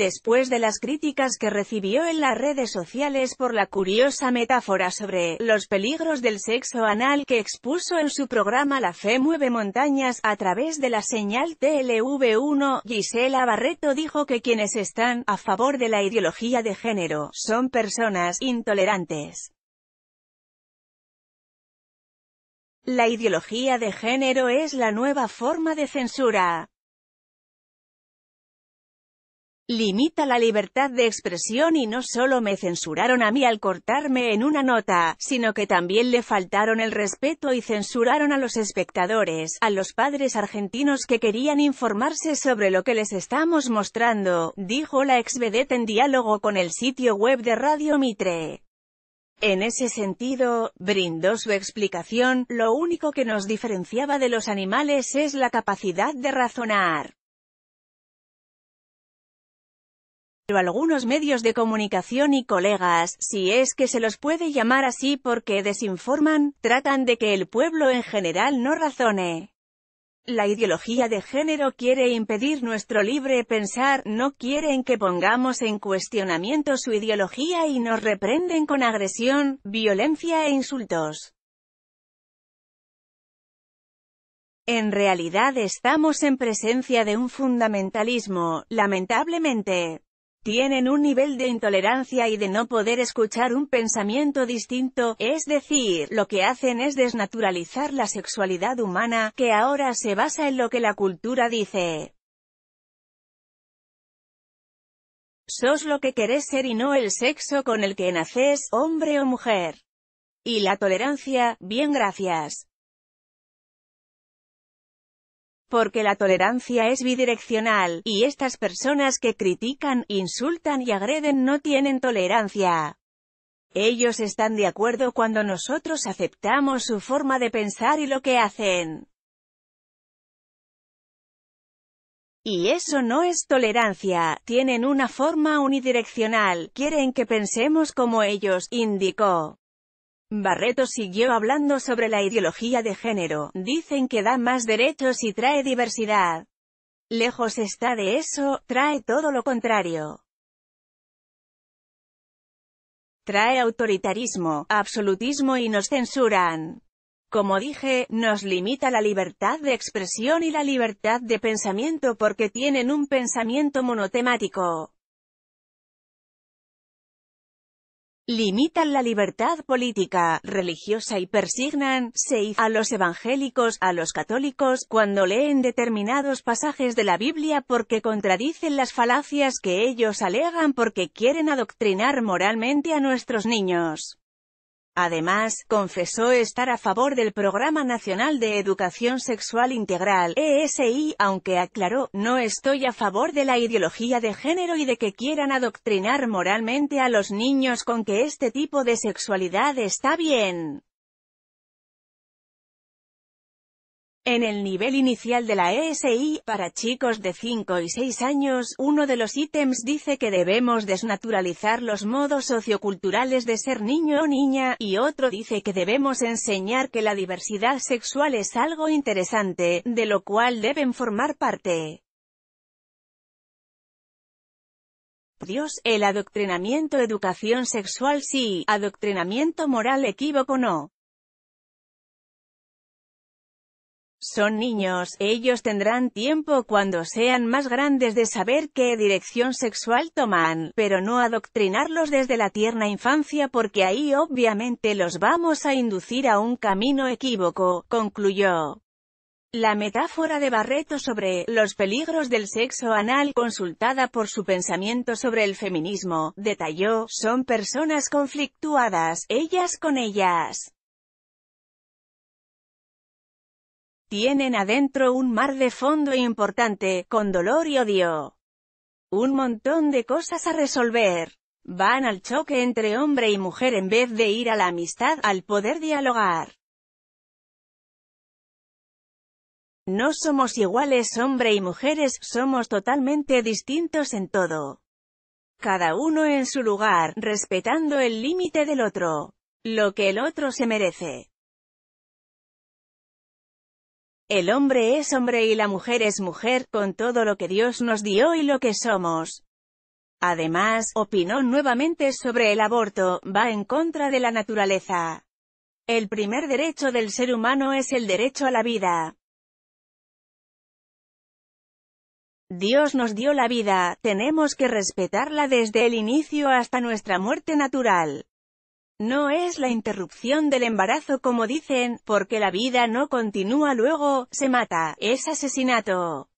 después de las críticas que recibió en las redes sociales por la curiosa metáfora sobre los peligros del sexo anal que expuso en su programa La Fe Mueve Montañas a través de la señal TLV1, Gisela Barreto dijo que quienes están a favor de la ideología de género son personas intolerantes. La ideología de género es la nueva forma de censura limita la libertad de expresión y no solo me censuraron a mí al cortarme en una nota, sino que también le faltaron el respeto y censuraron a los espectadores, a los padres argentinos que querían informarse sobre lo que les estamos mostrando, dijo la ex en diálogo con el sitio web de Radio Mitre. En ese sentido, brindó su explicación, lo único que nos diferenciaba de los animales es la capacidad de razonar. algunos medios de comunicación y colegas, si es que se los puede llamar así porque desinforman, tratan de que el pueblo en general no razone. La ideología de género quiere impedir nuestro libre pensar, no quieren que pongamos en cuestionamiento su ideología y nos reprenden con agresión, violencia e insultos. En realidad estamos en presencia de un fundamentalismo, lamentablemente, tienen un nivel de intolerancia y de no poder escuchar un pensamiento distinto, es decir, lo que hacen es desnaturalizar la sexualidad humana, que ahora se basa en lo que la cultura dice. Sos lo que querés ser y no el sexo con el que naces, hombre o mujer. Y la tolerancia, bien gracias porque la tolerancia es bidireccional, y estas personas que critican, insultan y agreden no tienen tolerancia. Ellos están de acuerdo cuando nosotros aceptamos su forma de pensar y lo que hacen. Y eso no es tolerancia, tienen una forma unidireccional, quieren que pensemos como ellos, indicó. Barreto siguió hablando sobre la ideología de género, dicen que da más derechos y trae diversidad. Lejos está de eso, trae todo lo contrario. Trae autoritarismo, absolutismo y nos censuran. Como dije, nos limita la libertad de expresión y la libertad de pensamiento porque tienen un pensamiento monotemático. limitan la libertad política, religiosa y persignan, a los evangélicos, a los católicos, cuando leen determinados pasajes de la Biblia porque contradicen las falacias que ellos alegan porque quieren adoctrinar moralmente a nuestros niños. Además, confesó estar a favor del Programa Nacional de Educación Sexual Integral, ESI, aunque aclaró, no estoy a favor de la ideología de género y de que quieran adoctrinar moralmente a los niños con que este tipo de sexualidad está bien. En el nivel inicial de la ESI, para chicos de 5 y 6 años, uno de los ítems dice que debemos desnaturalizar los modos socioculturales de ser niño o niña, y otro dice que debemos enseñar que la diversidad sexual es algo interesante, de lo cual deben formar parte. Dios, el adoctrinamiento educación sexual sí, adoctrinamiento moral equívoco no. Son niños, ellos tendrán tiempo cuando sean más grandes de saber qué dirección sexual toman, pero no adoctrinarlos desde la tierna infancia porque ahí obviamente los vamos a inducir a un camino equívoco, concluyó. La metáfora de Barreto sobre los peligros del sexo anal consultada por su pensamiento sobre el feminismo, detalló, son personas conflictuadas, ellas con ellas. Tienen adentro un mar de fondo importante, con dolor y odio. Un montón de cosas a resolver. Van al choque entre hombre y mujer en vez de ir a la amistad, al poder dialogar. No somos iguales hombre y mujeres, somos totalmente distintos en todo. Cada uno en su lugar, respetando el límite del otro. Lo que el otro se merece. El hombre es hombre y la mujer es mujer, con todo lo que Dios nos dio y lo que somos. Además, opinó nuevamente sobre el aborto, va en contra de la naturaleza. El primer derecho del ser humano es el derecho a la vida. Dios nos dio la vida, tenemos que respetarla desde el inicio hasta nuestra muerte natural. No es la interrupción del embarazo como dicen, porque la vida no continúa luego, se mata, es asesinato.